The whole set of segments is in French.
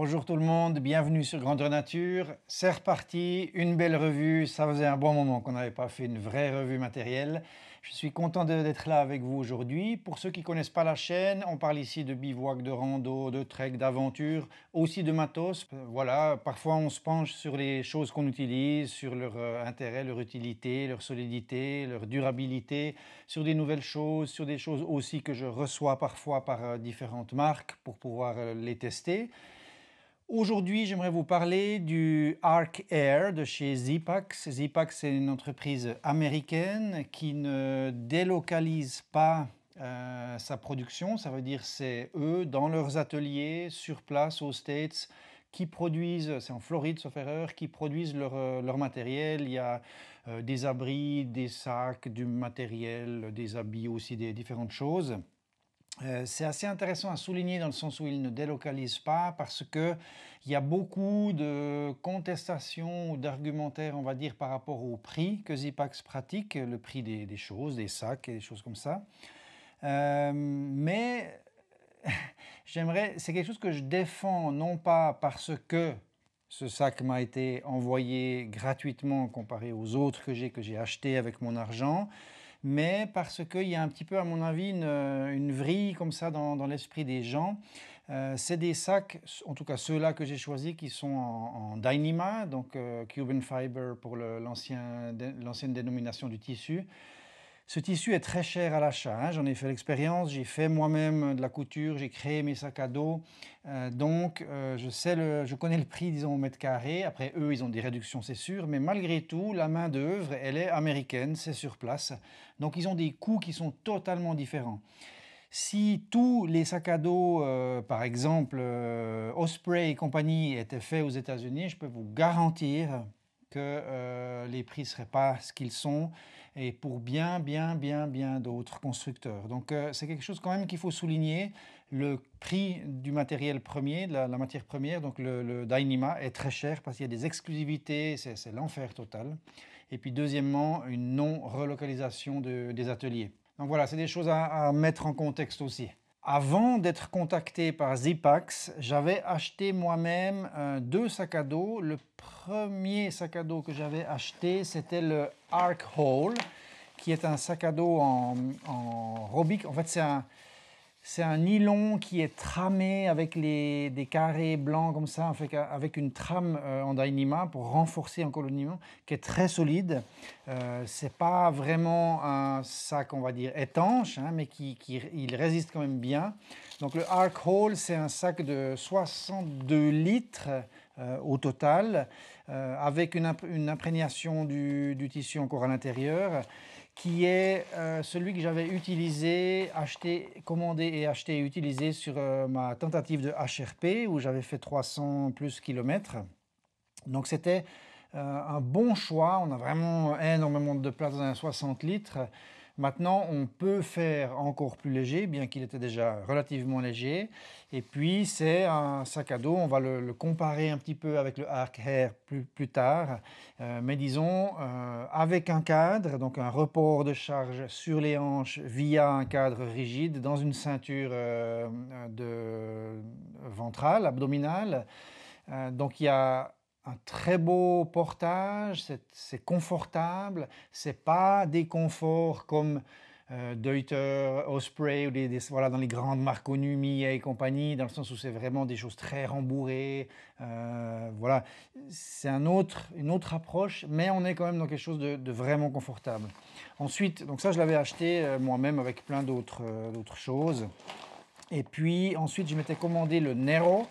Bonjour tout le monde, bienvenue sur Grandeur Nature. C'est reparti, une belle revue. Ça faisait un bon moment qu'on n'avait pas fait une vraie revue matérielle. Je suis content d'être là avec vous aujourd'hui. Pour ceux qui ne connaissent pas la chaîne, on parle ici de bivouac, de rando, de trek, d'aventure, aussi de matos. Voilà, parfois on se penche sur les choses qu'on utilise, sur leur euh, intérêt, leur utilité, leur solidité, leur durabilité, sur des nouvelles choses, sur des choses aussi que je reçois parfois par euh, différentes marques pour pouvoir euh, les tester. Aujourd'hui, j'aimerais vous parler du Arc Air de chez Zipax. Zipax c'est une entreprise américaine qui ne délocalise pas euh, sa production. Ça veut dire c'est eux, dans leurs ateliers, sur place aux States, qui produisent, c'est en Floride sauf erreur, qui produisent leur, euh, matériel. Il y a euh, des abris, des sacs, du matériel, des habits aussi, des différentes choses. Euh, c'est assez intéressant à souligner dans le sens où il ne délocalise pas parce que il y a beaucoup de contestations ou d'argumentaires, on va dire, par rapport au prix que Zipax pratique, le prix des, choses, des sacs et des choses comme ça. Euh, mais j'aimerais, c'est quelque chose que je défends non pas parce que ce sac m'a été envoyé gratuitement comparé aux autres que j'ai que j'ai acheté avec mon argent, mais parce qu'il y a un petit peu, à mon avis, une, une vrille comme ça dans, l'esprit des gens. Euh, c'est des sacs, en tout cas ceux-là que j'ai choisis, qui sont en, en Dyneema, donc euh, Cuban Fiber pour l'ancienne dénomination du tissu. Ce tissu est très cher à l'achat, hein. j'en ai fait l'expérience, j'ai fait moi-même de la couture, j'ai créé mes sacs à dos, euh, donc je, sais le, je connais le prix, disons, au mètre carré. Après, eux, ils ont des réductions, c'est sûr, mais malgré tout, la main-d'œuvre, elle est américaine, c'est sur place, donc ils ont des coûts qui sont totalement différents si tous les sacs à dos, euh, par exemple euh, Osprey et compagnie, étaient faits aux États-Unis, je peux vous garantir que euh, les prix ne seraient pas ce qu'ils sont, et pour bien, bien, bien, bien d'autres constructeurs. Donc c'est quelque chose quand même qu'il faut souligner. Le prix du matériel premier, de la, matière première, donc le, le, est très cher parce qu'il y a des exclusivités, c'est l'enfer total. Et puis deuxièmement, une non-relocalisation des ateliers. Donc voilà, c'est des choses à, mettre en contexte aussi. Avant d'être contacté par Zipax, j'avais acheté moi-même euh, deux sacs à dos. Le premier sac à dos que j'avais acheté, c'était le Arc Hole, qui est un sac à dos en, en Robic. En fait, c'est un, c'est un nylon qui est tramé avec les, des carrés blancs comme ça, avec, avec une trame euh, en dainima pour renforcer encore le nylon, qui est très solide. Euh, c'est pas vraiment un sac, on va dire, étanche, hein, mais qui, qui, il résiste quand même bien. Donc le Arc Hole, c'est un sac de 62 litres euh, au total, euh, avec une, une imprégnation du, du, tissu encore à l'intérieur qui est euh, celui que j'avais utilisé, acheté, commandé et acheté et utilisé sur euh, ma tentative de HRP où j'avais fait 300 plus kilomètres. Donc c'était euh, un bon choix. On a vraiment énormément de place dans un 60 litres. Maintenant, on peut faire encore plus léger, bien qu'il était déjà relativement léger. Et puis, c'est un sac à dos. On va le, comparer un petit peu avec le Arc Hair plus, plus tard. Euh, mais disons, euh, avec un cadre, donc un report de charge sur les hanches via un cadre rigide dans une ceinture euh, de ventrale, abdominale. donc, il y a un très beau portage, c'est confortable, c'est pas des conforts comme euh, Deuter, Osprey, ou dans les grandes marques connues, et compagnie, dans le sens où c'est vraiment des choses très rembourrées. Euh, voilà, c'est une autre approche, mais on est quand même dans quelque chose de, vraiment confortable. Ensuite, donc ça, je l'avais acheté euh, moi-même avec plein d'autres choses. Et puis ensuite, je m'étais commandé le Nero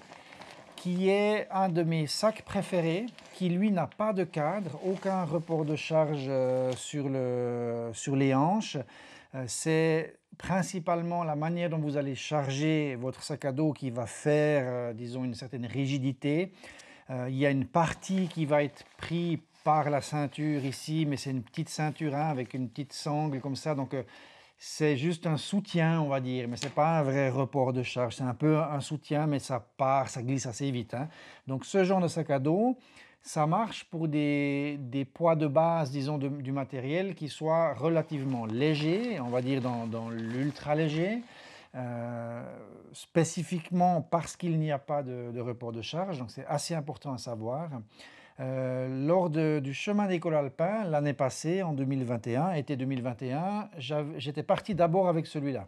qui est un de mes sacs préférés, qui lui n'a pas de cadre, aucun report de charge euh, sur, le, sur les hanches. Euh, c'est principalement la manière dont vous allez charger votre sac à dos qui va faire, euh, disons, une certaine rigidité. Il y a une partie qui va être prise par la ceinture ici, mais c'est une petite ceinture hein, avec une petite sangle comme ça. Donc, c'est juste un soutien, on va dire, mais ce n'est pas un vrai report de charge. C'est un peu un soutien, mais ça part, ça glisse assez vite. Hein. Donc ce genre de sac à dos, ça marche pour des, poids de base, disons, du matériel qui soit relativement léger, on va dire dans, dans l'ultra léger, euh, spécifiquement parce qu'il n'y a pas de, report de charge. Donc c'est assez important à savoir. Euh, lors du chemin d'école alpin, l'année passée, en 2021, été 2021, j'étais parti d'abord avec celui-là.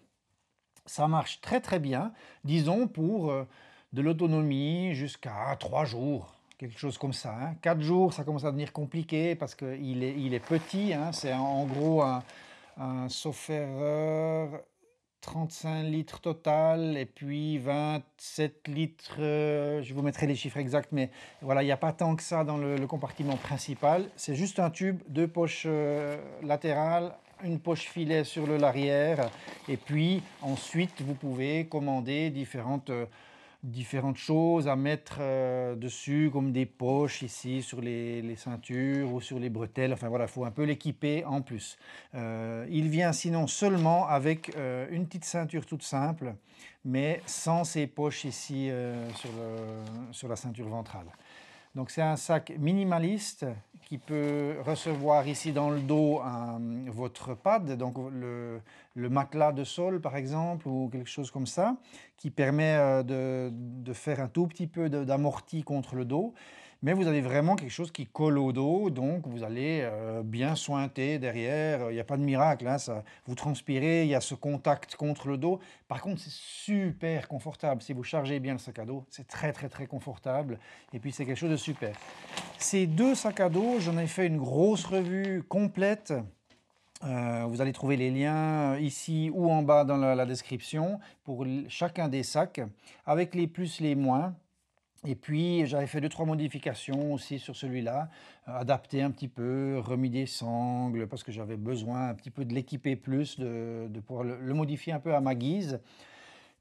Ça marche très très bien, disons pour euh, de l'autonomie jusqu'à trois jours, quelque chose comme ça. Hein. Quatre jours, ça commence à devenir compliqué parce qu'il est, il est petit, hein. c'est en gros un, un sauf 35 litres total et puis 27 litres, euh, je vous mettrai les chiffres exacts, mais voilà, il n'y a pas tant que ça dans le, compartiment principal. C'est juste un tube, deux poches euh, latérales, une poche filet sur le l'arrière et puis ensuite vous pouvez commander différentes... Euh, différentes choses à mettre euh, dessus, comme des poches ici sur les, ceintures ou sur les bretelles. Enfin voilà, il faut un peu l'équiper en plus. Euh, il vient sinon seulement avec euh, une petite ceinture toute simple, mais sans ces poches ici sur, la ceinture ventrale. Donc c'est un sac minimaliste qui peut recevoir ici dans le dos votre pad, donc le, matelas de sol par exemple ou quelque chose comme ça, qui permet euh, de, de faire un tout petit peu d'amorti contre le dos mais vous avez vraiment quelque chose qui colle au dos, donc vous allez euh, bien sointer derrière, il n'y a pas de miracle, hein, ça, vous transpirez, il y a ce contact contre le dos. Par contre, c'est super confortable, si vous chargez bien le sac à dos, c'est très très très confortable, et puis c'est quelque chose de super. Ces deux sacs à dos, j'en ai fait une grosse revue complète, euh, vous allez trouver les liens euh, ici ou en bas dans la, la description pour chacun des sacs, avec les plus, les moins. Et puis, j'avais fait deux, trois modifications aussi sur celui-là, euh, adapté un petit peu, remis des sangles, parce que j'avais besoin un petit peu de l'équiper plus, de, de pouvoir le, modifier un peu à ma guise.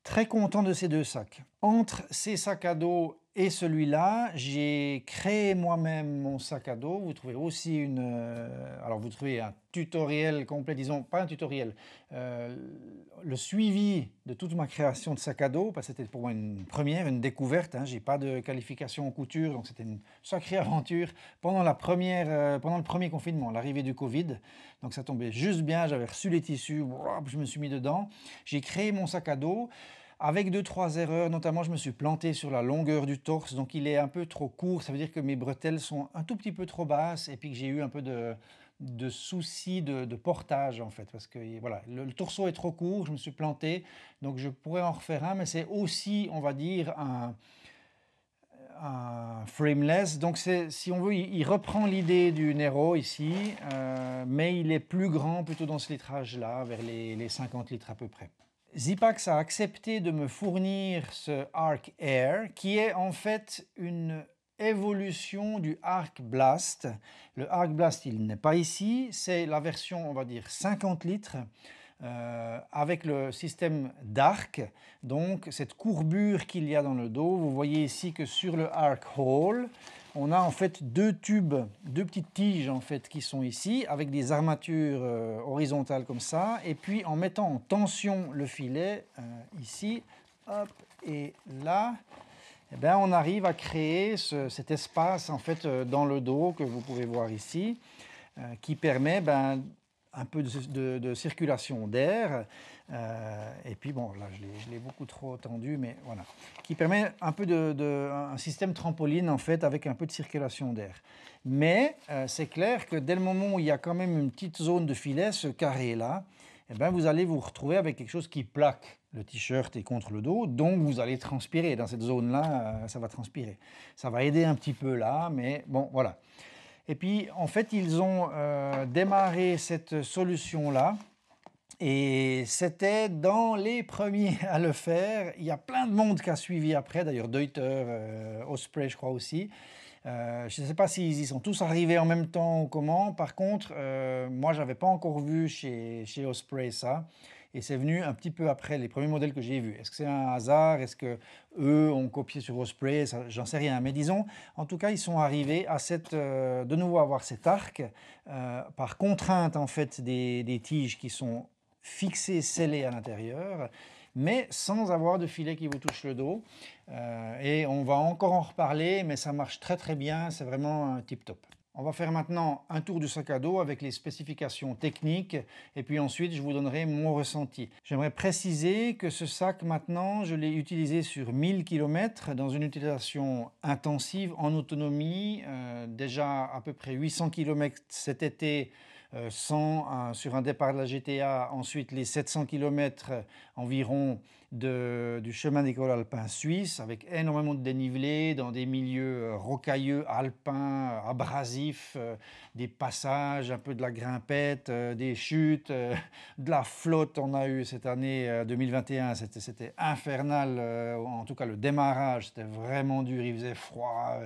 Très content de ces deux sacs. Entre ces sacs à dos et celui-là, j'ai créé moi-même mon sac à dos. Vous trouvez aussi une... Euh, alors vous trouvez un tutoriel complet, disons, pas un tutoriel, euh, le suivi de toute ma création de sac à dos, parce que c'était pour moi une première, une découverte. Hein, j'ai pas de qualification en couture, donc c'était une sacrée aventure pendant, la première, euh, pendant le premier confinement, l'arrivée du Covid. Donc ça tombait juste bien, j'avais reçu les tissus, je me suis mis dedans. J'ai créé mon sac à dos avec deux trois erreurs. Notamment, je me suis planté sur la longueur du torse, donc il est un peu trop court. Ça veut dire que mes bretelles sont un tout petit peu trop basses et puis que j'ai eu un peu de, soucis de, portage en fait parce que voilà le, le, est trop court je me suis planté donc je pourrais en refaire un mais c'est aussi on va dire un, frameless donc si on veut il, reprend l'idée du Nero ici euh, mais il est plus grand plutôt dans ce litrage là vers les 50 litres à peu près Zipax a accepté de me fournir ce Arc Air, qui est en fait une évolution du Arc Blast. Le Arc Blast, il n'est pas ici, c'est la version, on va dire, 50 litres, euh, avec le système d'arc, donc cette courbure qu'il y a dans le dos. Vous voyez ici que sur le Arc Hall, on a en fait deux tubes, deux petites tiges en fait qui sont ici avec des armatures euh, horizontales comme ça et puis en mettant en tension le filet euh, ici hop, et là eh ben, on arrive à créer cet espace en fait euh, dans le dos que vous pouvez voir ici qui permet ben, un peu de circulation d'air euh, et puis bon, là je l'ai beaucoup trop tendu, mais voilà, qui permet un peu de, un système trampoline en fait avec un peu de circulation d'air. Mais euh, c'est clair que dès le moment où il y a quand même une petite zone de filet, ce carré là, et eh bien, vous allez vous retrouver avec quelque chose qui plaque le t-shirt et contre le dos, donc vous allez transpirer dans cette zone là, euh, ça va transpirer. Ça va aider un petit peu là, mais bon voilà. Et puis en fait ils ont démarré cette solution là et c'était dans les premiers à le faire. Il y a plein de monde qui a suivi après, d'ailleurs Deuter, euh, Osprey, je crois aussi. Euh, je ne sais pas s'ils y sont tous arrivés en même temps ou comment. Par contre, euh, moi, je n'avais pas encore vu chez, chez Osprey ça. Et c'est venu un petit peu après les premiers modèles que j'ai vus. Est-ce que c'est un hasard Est-ce que eux ont copié sur Osprey J'en sais rien. Mais disons, en tout cas, ils sont arrivés à cette, de nouveau avoir cet arc par contrainte en fait des, des tiges qui sont fixé, scellé à l'intérieur, mais sans avoir de filet qui vous touche le dos. Euh, et on va encore en reparler, mais ça marche très très bien, c'est vraiment un euh, tip top. On va faire maintenant un tour du sac à dos avec les spécifications techniques et puis ensuite je vous donnerai mon ressenti. J'aimerais préciser que ce sac maintenant je l'ai utilisé sur 1000 km dans une utilisation intensive en autonomie, euh, déjà à peu près 800 km cet été 100 euh, sur un départ de la GTA, ensuite les 700 km euh, environ du chemin des cols alpins suisses, avec énormément de dénivelé, dans des milieux euh, rocailleux, alpins, abrasifs, des passages, un peu de la grimpette, des chutes, de la flotte. On a eu cette année 2021, c'était infernal, en tout cas le démarrage, c'était vraiment dur, il faisait froid.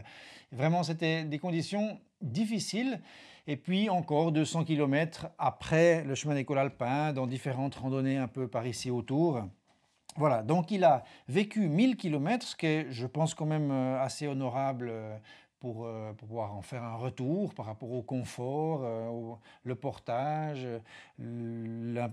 Vraiment, c'était des conditions difficiles et puis encore 200 km après le chemin des cols dans différentes randonnées un peu par ici autour. Voilà, donc il a vécu 1000 km, ce qui est, je pense, quand même euh, assez honorable euh, euh, pour, pouvoir en faire un retour par rapport au confort, le portage, la,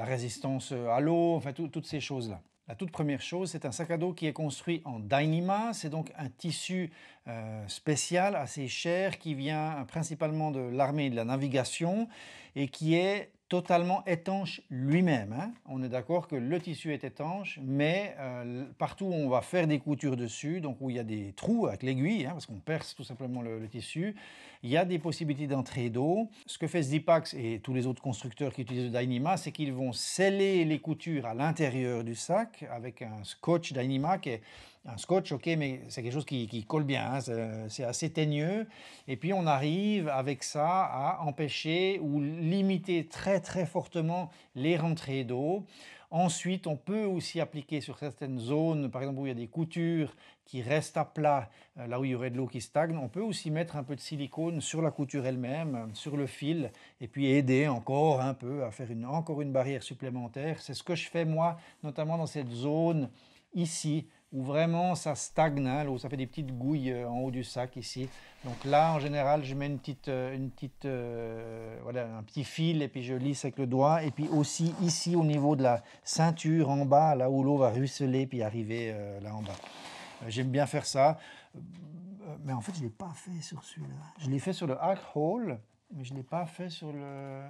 résistance à l'eau, enfin toutes ces choses-là. La toute première chose, c'est un sac à dos qui est construit en Dyneema. C'est donc un tissu euh, spécial, assez cher, qui vient principalement de l'armée et de la navigation et qui est totalement étanche lui-même. Hein. On est d'accord que le tissu est étanche, mais euh, partout où on va faire des coutures dessus, donc où il y a des trous avec l'aiguille, hein, parce qu'on perce tout simplement le tissu, il y a des possibilités d'entrée d'eau. Ce que fait Zipax et tous les autres constructeurs qui utilisent le Dyneema, c'est qu'ils vont sceller les coutures à l'intérieur du sac avec un scotch Dyneema qui est un scotch, ok, mais c'est quelque chose qui, colle bien, hein. c'est assez teigneux. Et puis on arrive avec ça à empêcher ou limiter très très fortement les rentrées d'eau. Ensuite, on peut aussi appliquer sur certaines zones, par exemple où il y a des coutures qui reste à plat, euh, là où il y aurait de l'eau qui stagne. On peut aussi mettre un peu de silicone sur la couture elle-même, sur le fil, et puis aider encore un peu à faire encore une barrière supplémentaire. C'est ce que je fais moi, notamment dans cette zone ici, où vraiment ça stagne, hein, ça fait des petites gouilles euh, en haut du sac ici. Donc là, en général, je mets une petite, euh, une petite, voilà, un petit fil et puis je lisse avec le doigt. Et puis aussi ici, au niveau de la ceinture en bas, là où l'eau va ruisseler puis arriver là en bas. J'aime bien faire ça. Euh, mais en fait, je ne l'ai pas fait sur celui-là. Je l'ai fait sur le Arc Hall, mais je ne l'ai pas fait sur le,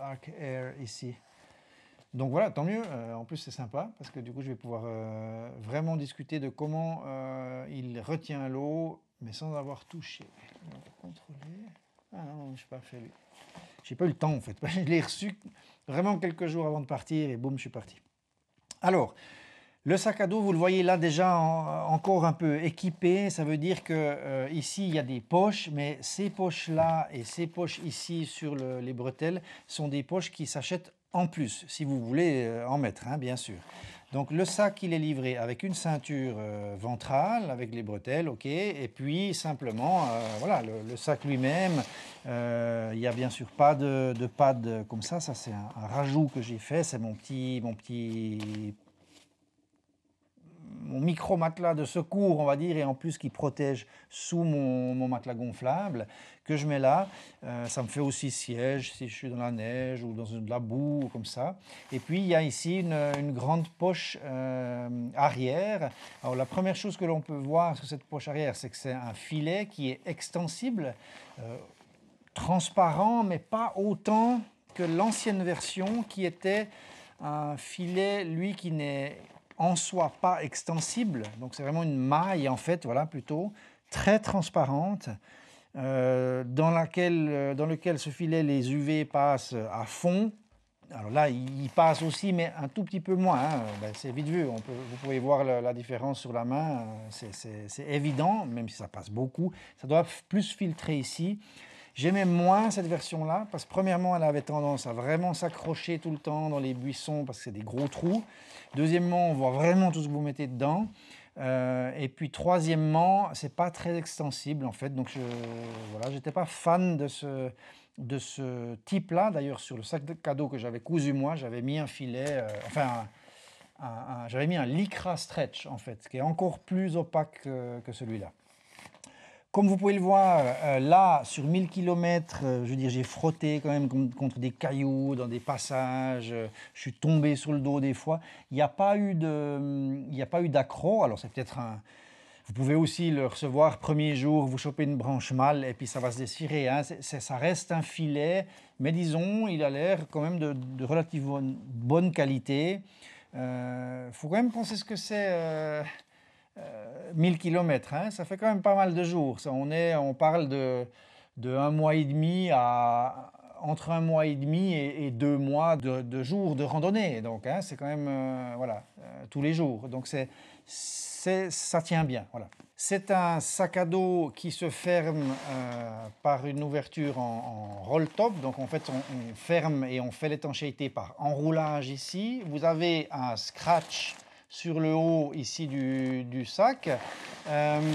Arc Air ici. Donc voilà, tant mieux. Euh, en plus, c'est sympa parce que du coup, je vais pouvoir euh, vraiment discuter de comment il retient l'eau, mais sans avoir touché. Ah je n'ai pas pas eu le temps en fait. Je l'ai reçu vraiment quelques jours avant de partir et boum, je suis parti. Alors, le sac à dos, vous le voyez là déjà encore un peu équipé. Ça veut dire que euh, ici il y a des poches, mais ces poches là et ces poches ici sur les bretelles sont des poches qui s'achètent en plus, si vous voulez euh, en mettre, hein, bien sûr. Donc le sac, il est livré avec une ceinture euh, ventrale, avec les bretelles, ok, et puis simplement, voilà, le, sac lui-même, il n'y a bien sûr pas de, pad comme ça, ça c'est un, un, rajout que j'ai fait, c'est mon petit, mon petit mon micro matelas de secours, on va dire, et en plus qui protège sous mon, matelas gonflable que je mets là. Euh, ça me fait aussi siège si je suis dans la neige ou dans de la boue, comme ça. Et puis il y a ici une, grande poche euh, arrière. Alors la première chose que l'on peut voir sur cette poche arrière, c'est que c'est un filet qui est extensible, euh, transparent, mais pas autant que l'ancienne version qui était un filet, lui, qui n'est en soi pas extensible, donc c'est vraiment une maille en fait, voilà plutôt, très transparente, euh, dans, laquelle, euh, dans lequel ce filet, les UV passent à fond. Alors là, il passe aussi, mais un tout petit peu moins. Hein. Ben, c'est vite vu, vous pouvez voir la, la, différence sur la main, euh, c'est évident, même si ça passe beaucoup. Ça doit plus filtrer ici. J'aimais moins cette version-là, parce que premièrement, elle avait tendance à vraiment s'accrocher tout le temps dans les buissons, parce que c'est des gros trous. Deuxièmement, on voit vraiment tout ce que vous mettez dedans. Euh, et puis troisièmement, c'est pas très extensible en fait, donc je voilà, j'étais pas fan de ce de ce type-là. D'ailleurs, sur le sac de cadeau que j'avais cousu moi, j'avais mis un filet, euh, enfin j'avais mis un lycra stretch en fait, qui est encore plus opaque que celui-là. Comme vous pouvez le voir, euh, euh, là, sur 1000 km, euh, je veux dire, j'ai frotté quand même contre des cailloux, dans des passages, je suis tombé sur le dos des fois. Il n'y a pas eu d'accro, alors c'est peut-être un... Vous pouvez aussi le recevoir premier jour, vous choper une branche mal et puis ça va se dessirer. Hein. ça reste un filet, mais disons, il a l'air quand même de, de, relativement bonne qualité. Il faut quand même penser ce que c'est 1000 euh, km, hein, ça fait quand même pas mal de jours. on, est, on parle de, de un mois et demi à entre un mois et demi et, deux mois de, de, jours de randonnée. Donc, hein, c'est quand même euh, voilà, euh, tous les jours. Donc, c'est, ça tient bien. Voilà. C'est un sac à dos qui se ferme par une ouverture en, roll top. Donc, en fait, on ferme et on fait l'étanchéité par enroulage ici. Vous avez un scratch sur le haut ici du, sac. Euh,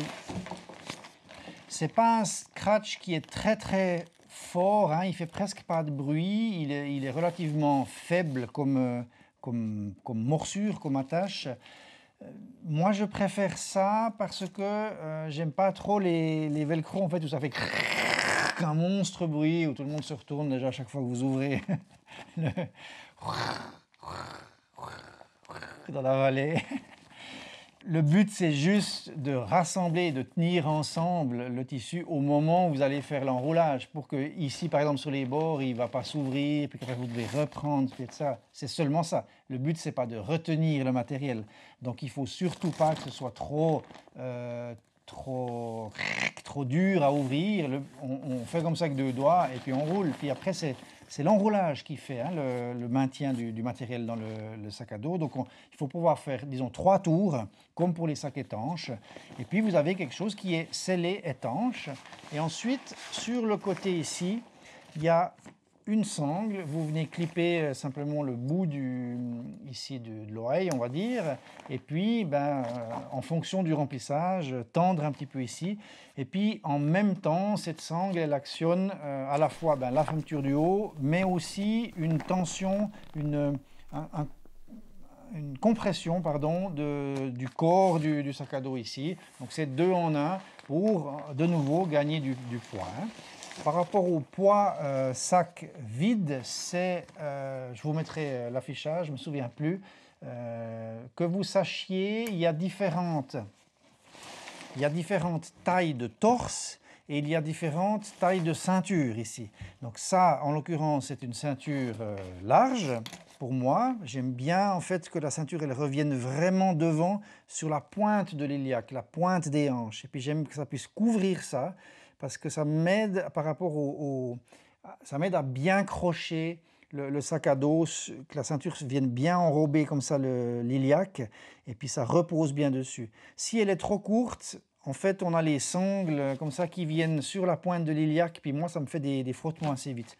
c'est pas un scratch qui est très très fort, hein. il fait presque pas de bruit, il est, relativement faible comme, comme, comme, morsure, comme attache. Euh, moi, je préfère ça parce que euh, j'aime pas trop les, les velcro en fait où ça fait un monstre bruit où tout le monde se retourne déjà à chaque fois que vous ouvrez. dans la vallée. Le but, c'est juste de rassembler, de tenir ensemble le tissu au moment où vous allez faire l'enroulage, pour que ici, par exemple, sur les bords, il ne va pas s'ouvrir, puis que vous devez reprendre, puis ça. C'est seulement ça. Le but, c'est pas de retenir le matériel. Donc, il faut surtout pas que ce soit trop, euh, trop, trop dur à ouvrir. on, on fait comme ça avec deux doigts, et puis on roule. Puis après, c'est c'est l'enroulage qui fait hein, le, maintien du, matériel dans le, sac à dos. Donc il faut pouvoir faire, disons, trois tours, comme pour les sacs étanches. Et puis vous avez quelque chose qui est scellé étanche. Et ensuite, sur le côté ici, il y a une sangle, vous venez clipper euh, simplement le bout euh, ici de, l'oreille, on va dire, et puis ben, euh, en fonction du remplissage, tendre un petit peu ici. Et puis en même temps, cette sangle, elle actionne à la fois ben, la fermeture du haut, mais aussi une tension, une, compression pardon, du corps du, sac à dos ici. Donc c'est deux en un pour de nouveau gagner du, poids. Hein. Par rapport au poids euh, sac vide, c'est, euh, je vous mettrai euh, l'affichage, je ne me souviens plus, que vous sachiez, il y, a différentes, il y a différentes tailles de torse et il y a différentes tailles de ceinture ici. Donc ça, en l'occurrence, c'est une ceinture large. Pour moi, j'aime bien en fait que la ceinture elle revienne vraiment devant sur la pointe de l'iliaque, la pointe des hanches. Et puis j'aime que ça puisse couvrir ça parce que ça m'aide par rapport au, ça m'aide à bien crocher le, sac à dos, que la ceinture vienne bien enrober comme ça l'iliaque, et puis ça repose bien dessus. Si elle est trop courte, en fait, on a les sangles euh, comme ça qui viennent sur la pointe de l'iliaque, puis moi, ça me fait des, frottements assez vite.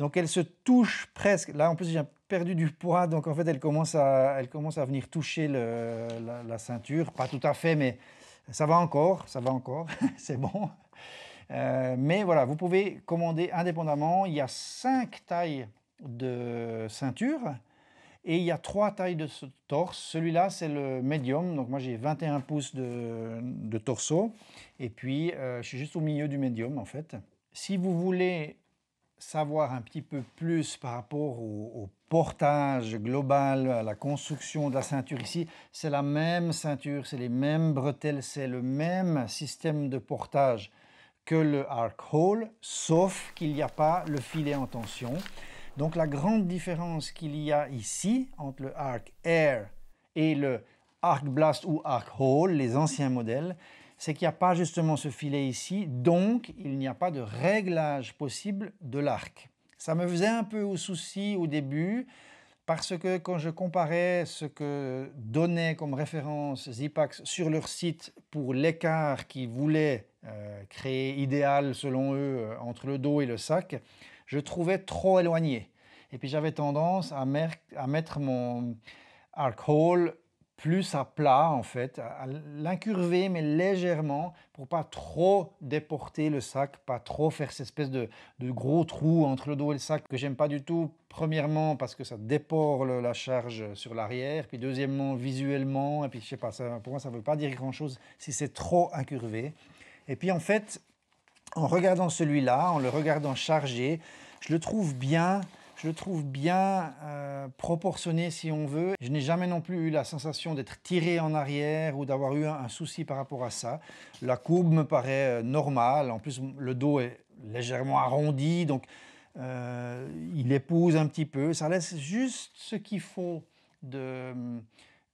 Donc elle se touche presque. Là, en plus, j'ai perdu du poids, donc en fait, elle commence à, elle commence à venir toucher la ceinture. Pas tout à fait, mais ça va encore, ça va encore, c'est bon. Euh, mais voilà, vous pouvez commander indépendamment. Il y a cinq tailles de ceinture et il y a trois tailles de torse. Celui-là, c'est le médium. Donc moi, j'ai 21 pouces de, de, Et puis, euh, je suis juste au milieu du médium, en fait. Si vous voulez savoir un petit peu plus par rapport au portage global, à la construction de la ceinture ici, c'est la même ceinture, c'est les mêmes bretelles, c'est le même système de portage que le arc hole, sauf qu'il n'y a pas le filet en tension. Donc la grande différence qu'il y a ici entre le arc air et le arc blast ou arc hole, les anciens modèles, c'est qu'il n'y a pas justement ce filet ici, donc il n'y a pas de réglage possible de l'arc. Ça me faisait un peu au souci au début, parce que quand je comparais ce que donnait comme référence Zipax sur leur site pour l'écart qu'ils voulaient euh, créé idéal selon eux euh, entre le dos et le sac, je trouvais trop éloigné. Et puis j'avais tendance à, mettre mon arc hole plus à plat en fait, à l'incurver mais légèrement pour pas trop déporter le sac, pas trop faire cette espèce de, gros trou entre le dos et le sac que j'aime pas du tout. Premièrement parce que ça déporte la charge sur l'arrière, puis deuxièmement visuellement, et puis je sais pas, pour moi ça veut pas dire grand chose si c'est trop incurvé. Et puis en fait, en regardant celui-là, en le regardant chargé, je le trouve bien, je le trouve bien euh, proportionné si on veut. Je n'ai jamais non plus eu la sensation d'être tiré en arrière ou d'avoir eu un, souci par rapport à ça. La courbe me paraît euh, normale. En plus, le dos est légèrement arrondi, donc euh, il épouse un petit peu. Ça laisse juste ce qu'il faut de,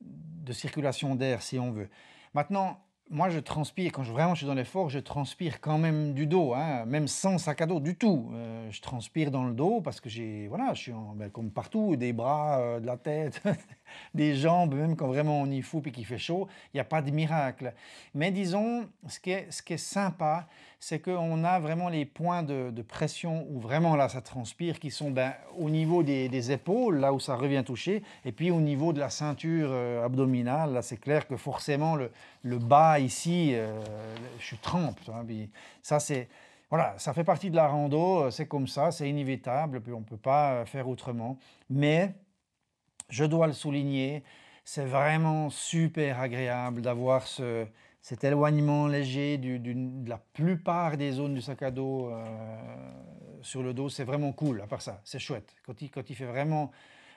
de circulation d'air si on veut. Maintenant, moi, je transpire, quand je, vraiment je suis dans l'effort, je transpire quand même du dos, hein, même sans sac à dos du tout. Euh, je transpire dans le dos parce que j'ai, voilà, je suis ben, comme partout, des bras, euh, de la tête, des jambes, même quand vraiment on y fout et qu'il fait chaud, il n'y a pas de miracle. Mais disons, ce qui est, ce qui est sympa, c'est qu'on a vraiment les points de, pression où vraiment là ça transpire qui sont ben, au niveau des, épaules, là où ça revient toucher, et puis au niveau de la ceinture euh, abdominale, là c'est clair que forcément le, bas ici, euh, je suis trempe. ça c'est voilà, ça fait partie de la rando, euh, c'est comme ça, c'est inévitable, puis on ne peut pas faire autrement. Mais je dois le souligner, c'est vraiment super agréable d'avoir ce, cet éloignement léger de la plupart des zones du sac à dos euh, sur le dos, c'est vraiment cool, à part ça, c'est chouette. Quand il, quand il, fait vraiment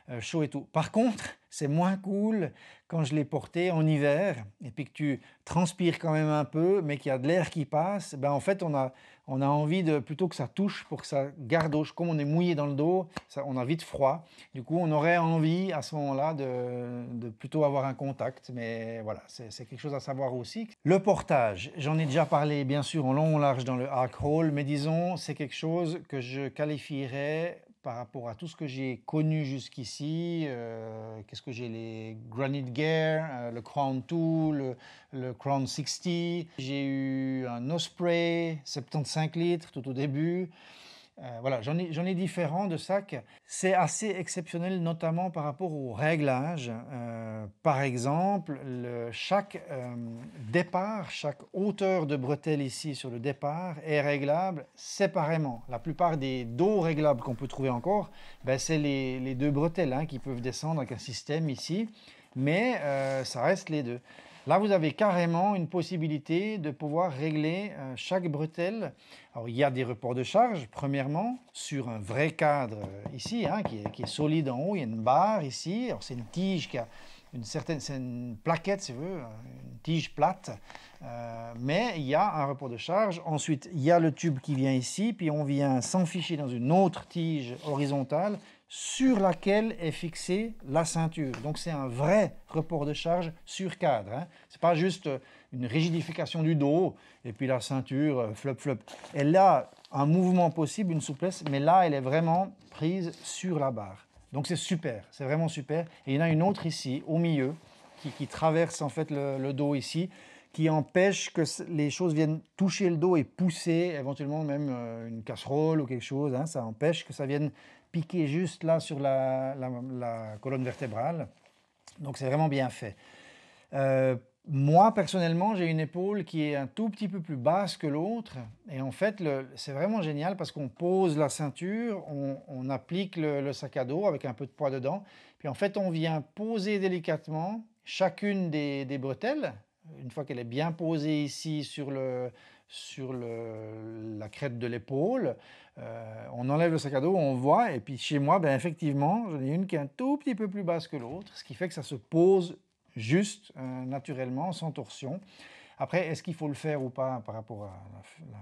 euh, chaud et tout. Par contre, c'est moins cool quand je l'ai porté en hiver et puis que tu transpires quand même un peu, mais qu'il y a de l'air qui passe. Ben, en fait, on a on a envie de, plutôt que ça touche, pour que ça garde au comme on est mouillé dans le dos, ça, on a vite froid. Du coup, on aurait envie à ce moment-là de, plutôt avoir un contact. Mais voilà, c'est quelque chose à savoir aussi. Le portage, j'en ai déjà parlé bien sûr en long, en large dans le hack roll, mais disons, c'est quelque chose que je qualifierais par rapport à tout ce que j'ai connu jusqu'ici, euh, qu'est-ce que j'ai les Granite Gear, euh, le Crown 2, le, le Crown 60, j'ai eu un Osprey 75 litres tout au début, euh, voilà, j'en ai, différents de sacs. C'est assez exceptionnel, notamment par rapport au réglage. Euh, par exemple, chaque euh, départ, chaque hauteur de bretelle ici sur le départ est réglable séparément. La plupart des dos réglables qu'on peut trouver encore, ben, c'est les, deux bretelles hein, qui peuvent descendre avec un système ici, mais ça reste les deux. Là, vous avez carrément une possibilité de pouvoir régler euh, chaque bretelle. Alors, il y a des reports de charge, premièrement, sur un vrai cadre euh, ici, hein, qui, est, solide en haut. Il y a une barre ici. c'est une tige qui a une certaine... plaquette, si vous voulez, hein, une tige plate. Euh, mais il y a un report de charge. Ensuite, il y a le tube qui vient ici, puis on vient s'enficher dans une autre tige horizontale sur laquelle est fixée la ceinture. Donc c'est un vrai report de charge sur cadre. Hein. Ce n'est pas juste euh, une rigidification du dos et puis la ceinture, euh, flop, flop. Elle a un mouvement possible, une souplesse, mais là, elle est vraiment prise sur la barre. Donc c'est super, c'est vraiment super. Et il y en a une autre ici, au milieu, qui, traverse en fait le, dos ici qui empêche que les choses viennent toucher le dos et pousser éventuellement même euh, une casserole ou quelque chose. Hein. ça empêche que ça vienne piqué juste là sur la, colonne vertébrale. Donc c'est vraiment bien fait. Euh, moi, personnellement, j'ai une épaule qui est un tout petit peu plus basse que l'autre. Et en fait, c'est vraiment génial parce qu'on pose la ceinture, on, applique le, sac à dos avec un peu de poids dedans. Puis en fait, on vient poser délicatement chacune des bretelles. Une fois qu'elle est bien posée ici sur le, sur la crête de l'épaule. Euh, on enlève le sac à dos, on voit, et puis chez moi, ben effectivement, j'en ai une qui est un tout petit peu plus basse que l'autre, ce qui fait que ça se pose juste, euh, naturellement, sans torsion. Après, est-ce qu'il faut le faire ou pas par rapport à la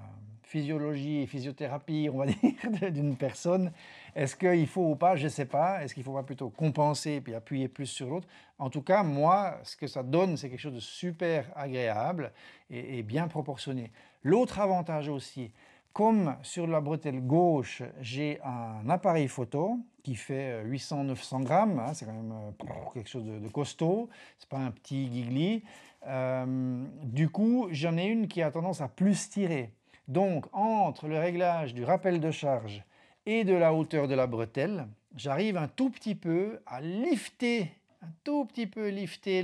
physiologie et physiothérapie, on va dire, d'une personne. Est-ce qu'il faut ou pas Je ne sais pas. Est-ce qu'il ne faut pas plutôt compenser et appuyer plus sur l'autre En tout cas, moi, ce que ça donne, c'est quelque chose de super agréable et, bien proportionné. L'autre avantage aussi, comme sur la bretelle gauche, j'ai un appareil photo qui fait 800-900 euh, grammes, hein, c'est quand même euh, quelque chose de, de costaud, c'est pas un petit gigli. Euh, du coup, j'en ai une qui a tendance à plus tirer. Donc, entre le réglage du rappel de charge et de la hauteur de la bretelle, j'arrive un tout petit peu à lifter, un tout petit peu lifter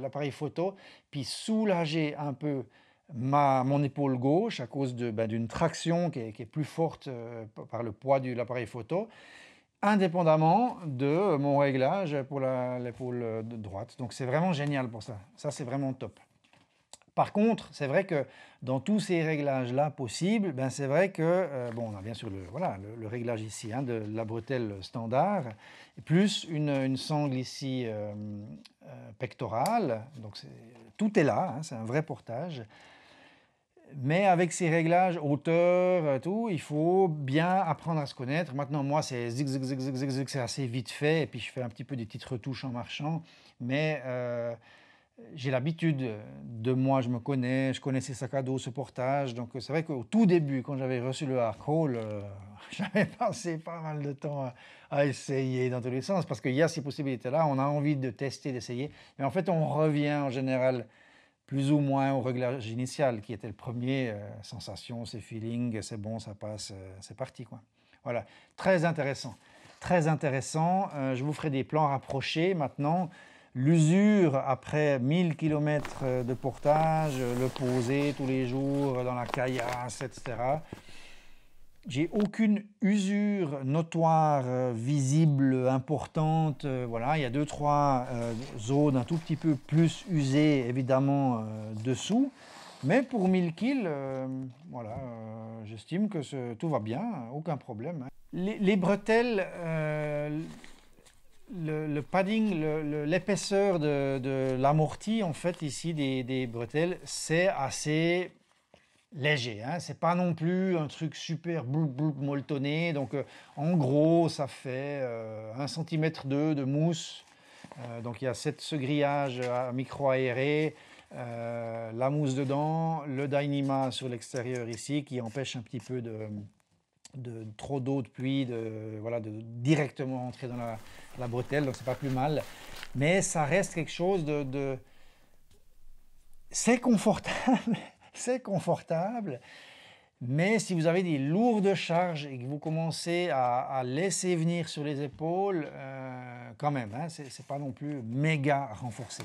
l'appareil photo, puis soulager un peu mon épaule gauche à cause ben, d'une traction qui est, plus forte euh, par le poids de l'appareil photo, indépendamment de mon réglage pour l'épaule euh, droite. Donc c'est vraiment génial pour ça. Ça, c'est vraiment top. Par contre, c'est vrai que dans tous ces réglages-là possibles, ben c'est vrai que, euh, bon, on a bien sûr le, voilà, le, réglage ici hein, de la bretelle standard, plus une, sangle ici euh, euh, pectorale, donc tout est là, hein, c'est un vrai portage. Mais avec ces réglages, hauteur, tout, il faut bien apprendre à se connaître. Maintenant, moi, c'est zig, zig, c'est assez vite fait, et puis je fais un petit peu des petites retouches en marchant, mais j'ai l'habitude euh, de moi, je me connais, je connaissais sacs à dos, ce portage. Donc euh, c'est vrai qu'au tout début, quand j'avais reçu le hard euh, j'avais passé pas mal de temps à, essayer dans tous les sens, parce qu'il y a ces possibilités-là, on a envie de tester, d'essayer. Mais en fait, on revient en général plus ou moins au réglage initial, qui était le premier, sensation, c'est feeling, c'est bon, ça passe, c'est parti. quoi. Voilà, très intéressant. Très intéressant. je vous ferai des plans rapprochés maintenant l'usure après 1000 km de portage, le poser tous les jours dans la caillasse, etc. J'ai aucune usure notoire, euh, visible, importante. Euh, voilà, il y a deux, trois euh, zones un tout petit peu plus usées, évidemment, dessous. Mais pour 1000 kills, voilà, j'estime que tout va bien, hein, aucun problème. Hein. Les, les, bretelles, le, padding, l'épaisseur de, de l'amorti, en fait, ici, des, bretelles, c'est assez léger. Hein. C'est pas non plus un truc super bloup bloup molletonné. Donc, euh, en gros, ça fait 1 euh, cm de mousse. Euh, donc, il y a cette, ce grillage micro-aéré, la mousse dedans, le Dynima sur l'extérieur ici, qui empêche un petit peu de de trop d'eau, de pluie, de, voilà, de directement entrer dans la, bretelle, donc c'est pas plus mal. Mais ça reste quelque chose de... C'est confortable, c'est confortable, mais si vous avez des lourdes charges et que vous commencez à, laisser venir sur les épaules, euh, quand même, hein, ce n'est pas non plus méga renforcé.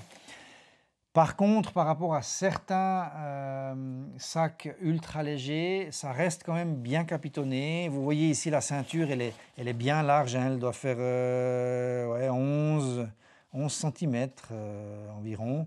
Par contre, par rapport à certains euh, sacs ultra légers, ça reste quand même bien capitonné. Vous voyez ici la ceinture, elle est, elle est bien large. Hein. Elle doit faire 11, 11 cm environ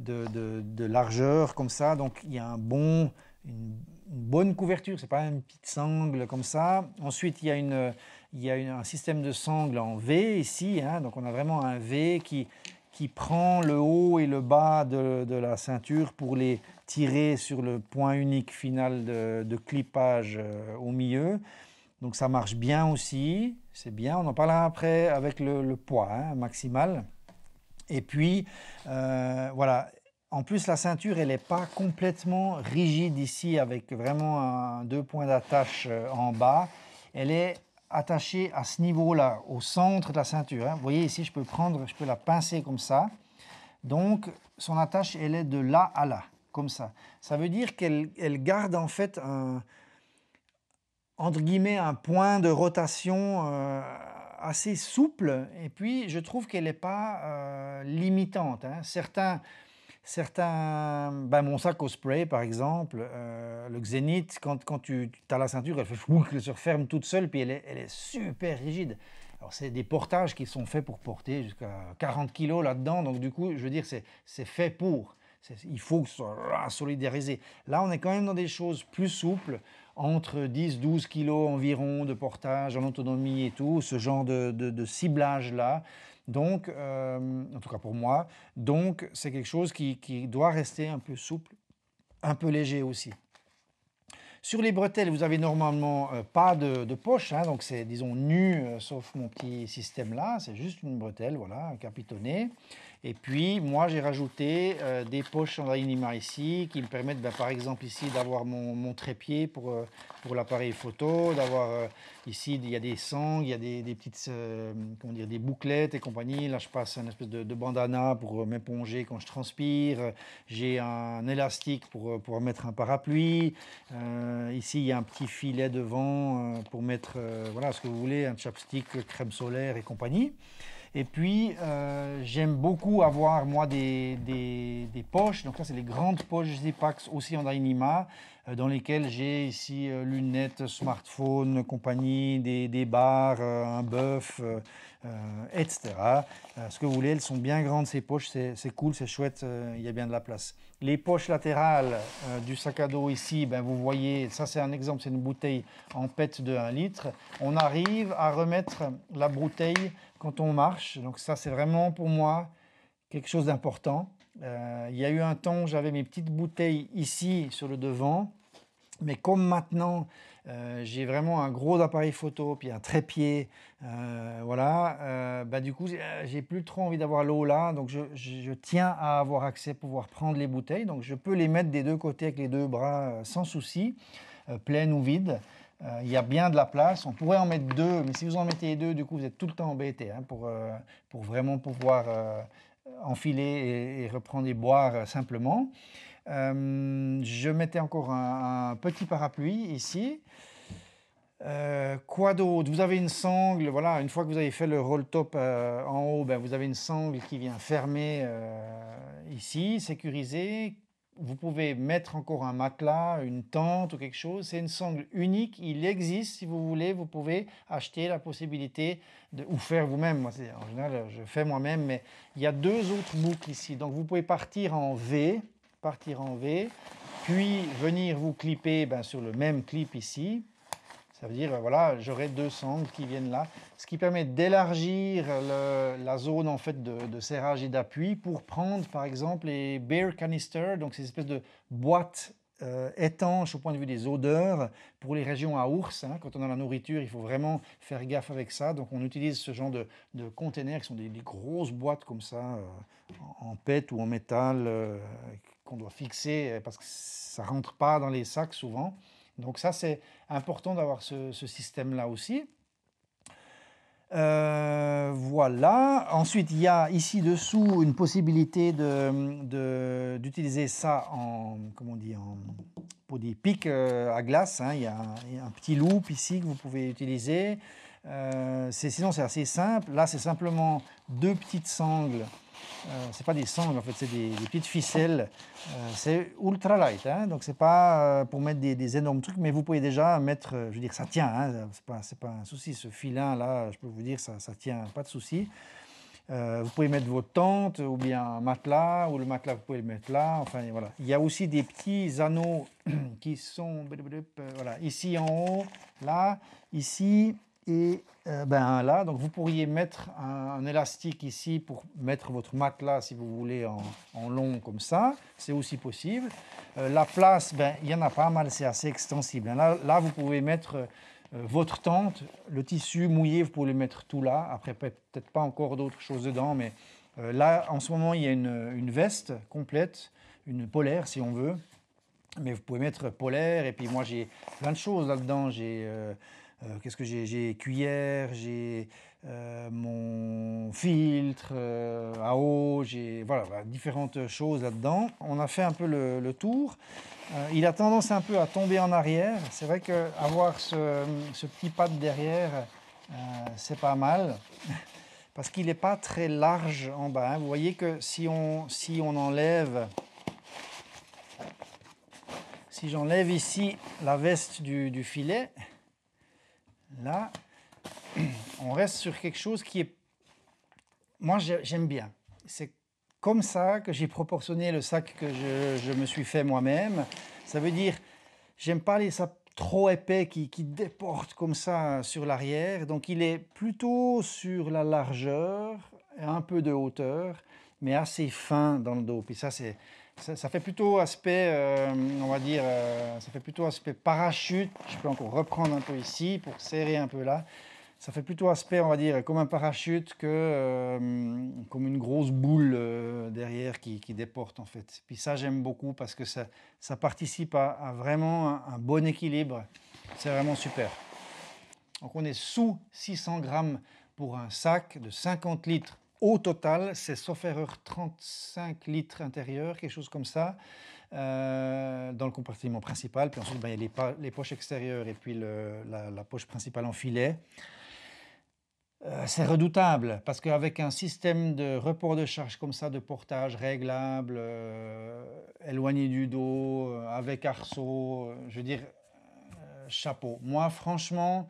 de, largeur comme ça. Donc il y a un bon, une, bonne couverture. Ce n'est pas une petite sangle comme ça. Ensuite, il y a, une, il y un système de sangle en V ici. Hein. Donc on a vraiment un V qui qui prend le haut et le bas de, de, la ceinture pour les tirer sur le point unique final de, de clipage euh, au milieu. Donc ça marche bien aussi, c'est bien. On en parlera après avec le, poids hein, maximal. Et puis, euh, voilà. En plus, la ceinture, elle n'est pas complètement rigide ici, avec vraiment deux points d'attache euh, en bas. Elle est attachée à ce niveau-là, au centre de la ceinture. Hein. Vous voyez ici, je peux prendre, je peux la pincer comme ça. Donc, son attache, elle est de là à là, comme ça. Ça veut dire qu'elle elle garde en fait un, entre guillemets, un point de rotation euh, assez souple. Et puis, je trouve qu'elle n'est pas euh, limitante. Hein. Certains Certains, ben mon sac au spray par exemple, euh, le Xénith, quand, tu as la ceinture, elle, fait, fou, elle se referme toute seule, puis elle est, super rigide. Alors c'est des portages qui sont faits pour porter jusqu'à 40 kg là-dedans, donc du coup, je veux dire, c'est fait pour. Il faut que ce soit ah, solidarisé. Là, on est quand même dans des choses plus souples, entre 10-12 kg environ de portage en autonomie et tout, ce genre de ciblage-là. Donc, euh, en tout cas pour moi, donc c'est quelque chose qui, qui, doit rester un peu souple, un peu léger aussi. Sur les bretelles, vous avez normalement euh, pas de, poche, hein, donc c'est disons nu, euh, sauf mon petit système là, c'est juste une bretelle, voilà, capitonnée. Et puis, moi, j'ai rajouté euh, des poches en Animar ici qui me permettent, bah, par exemple, ici, d'avoir mon, mon, trépied pour, euh, pour l'appareil photo, d'avoir euh, ici, il y a des sangles, il y a des, petites, comment dire, des bouclettes et compagnie. Là, je passe un espèce de, de, bandana pour m'éponger quand je transpire. J'ai un élastique pour, pour mettre un parapluie. ici, il y a un petit filet devant pour mettre, voilà, ce que vous voulez, un chapstick, crème solaire et compagnie. Et puis, euh, j'aime beaucoup avoir, moi, des, des, poches. Donc, ça, c'est les grandes poches Zipax aussi en Dainima, euh, dans lesquelles j'ai ici euh, lunettes, smartphone, compagnie, des, des bars, un bœuf, etc. ce que vous voulez, elles sont bien grandes, ces poches. C'est cool, c'est chouette, il y a bien de la place. Les poches latérales du sac à dos ici, ben, vous voyez, ça, c'est un exemple, c'est une bouteille en pète de 1 litre. On arrive à remettre la bouteille quand on marche. Donc ça, c'est vraiment pour moi quelque chose d'important. Euh, il y a eu un temps où j'avais mes petites bouteilles ici sur le devant, mais comme maintenant, euh, j'ai vraiment un gros appareil photo, puis un trépied, euh, voilà, bah, du coup, j'ai plus trop envie d'avoir l'eau là, donc je, je, tiens à avoir accès, pouvoir prendre les bouteilles, donc je peux les mettre des deux côtés avec les deux bras sans souci, pleines ou vides. Euh, il y a bien de la place. On pourrait en mettre deux, mais si vous en mettez deux, du coup, vous êtes tout le temps embêté hein, pour, euh, pour vraiment pouvoir euh, enfiler et, reprendre et boire simplement. je mettais encore un, petit parapluie ici. quoi d'autre Vous avez une sangle, voilà, une fois que vous avez fait le roll top en haut, ben, vous avez une sangle qui vient fermer ici, sécurisée, vous pouvez mettre encore un matelas, une tente ou quelque chose. C'est une sangle unique. Il existe, si vous voulez, vous pouvez acheter la possibilité de, ou faire vous-même. Moi, en général, je fais moi-même, mais il y a deux autres boucles ici. Donc, vous pouvez partir en V, partir en V, puis venir vous clipper ben, sur le même clip ici, ça veut dire, euh, voilà, j'aurai deux sangles qui viennent là, ce qui permet d'élargir la zone en fait de, serrage et d'appui pour prendre par exemple les bear canisters, donc ces espèces de boîtes euh, étanches au point de vue des odeurs pour les régions à ours. Hein. quand on a la nourriture, il faut vraiment faire gaffe avec ça. Donc on utilise ce genre de, containers qui sont des, grosses boîtes comme ça, euh, en, pète ou en métal, qu'on doit fixer parce que ça rentre pas dans les sacs souvent. Donc ça, c'est important d'avoir ce, système-là aussi. Euh, voilà. Ensuite, il y a ici dessous une possibilité d'utiliser ça en, comment on dit, en, pour des pics euh, à glace. Hein. Il, y a un, petit loop ici que vous pouvez utiliser. Euh, sinon, c'est assez simple. Là, c'est simplement deux petites sangles euh, c'est pas des sangles en fait, c'est des, petites ficelles. Euh, c'est ultra light, hein, donc c'est pas euh, pour mettre des, énormes trucs, mais vous pouvez déjà mettre, je veux dire, ça tient, hein, c'est pas, un souci. Ce filin là, je peux vous dire, ça, tient, pas de souci. vous pouvez mettre votre tente ou bien un matelas, ou le matelas, vous pouvez le mettre là. Enfin, voilà. Il y a aussi des petits anneaux qui sont voilà, ici en haut, là, ici, et euh, ben, là, donc vous pourriez mettre un, élastique ici pour mettre votre matelas, si vous voulez, en, long comme ça. C'est aussi possible. Euh, la place, ben, il y en a pas mal, c'est assez extensible. Hein. Là, vous pouvez mettre euh, votre tente, le tissu mouillé, vous pouvez le mettre tout là. Après, peut-être pas encore d'autres choses dedans, mais là, en ce moment, il y a une, une veste complète, une polaire, si on veut. Mais vous pouvez mettre polaire, et puis moi, j'ai plein de choses là-dedans. J'ai euh, qu'est-ce que j'ai J'ai cuillère, j'ai euh, mon filtre euh, à eau, j'ai voilà, différentes choses là-dedans. On a fait un peu le, tour. il a tendance un peu à tomber en arrière. C'est vrai qu'avoir ce, ce petit pad derrière, c'est pas mal. Parce qu'il n'est pas très large en bas. Hein. Vous voyez que si on, si on enlève si j'enlève ici la veste du filet, Là, on reste sur quelque chose qui est... Moi, j'aime bien. C'est comme ça que j'ai proportionné le sac que je, me suis fait moi-même. Ça veut dire, j'aime pas les sacs trop épais qui, déportent comme ça sur l'arrière. Donc il est plutôt sur la largeur, un peu de hauteur, mais assez fin dans le dos. Puis ça, c'est ça, fait plutôt aspect, euh, on va dire, euh, ça fait plutôt aspect parachute. Je peux encore reprendre un peu ici pour serrer un peu là. Ça fait plutôt aspect, on va dire, comme un parachute que euh, comme une grosse boule derrière qui, qui, déporte en fait. Puis ça, j'aime beaucoup parce que ça, ça participe à, vraiment un, un, bon équilibre. C'est vraiment super. Donc on est sous 600 grammes pour un sac de 50 litres au total, c'est sauf erreur 35 litres intérieurs, quelque chose comme ça, euh, dans le compartiment principal. Puis ensuite, ben, il y a les, poches extérieures et puis la, poche principale en filet. Euh, c'est redoutable parce qu'avec un système de report de charge comme ça, de portage réglable, euh, éloigné du dos, avec arceau, je veux dire, chapeau. Moi, franchement,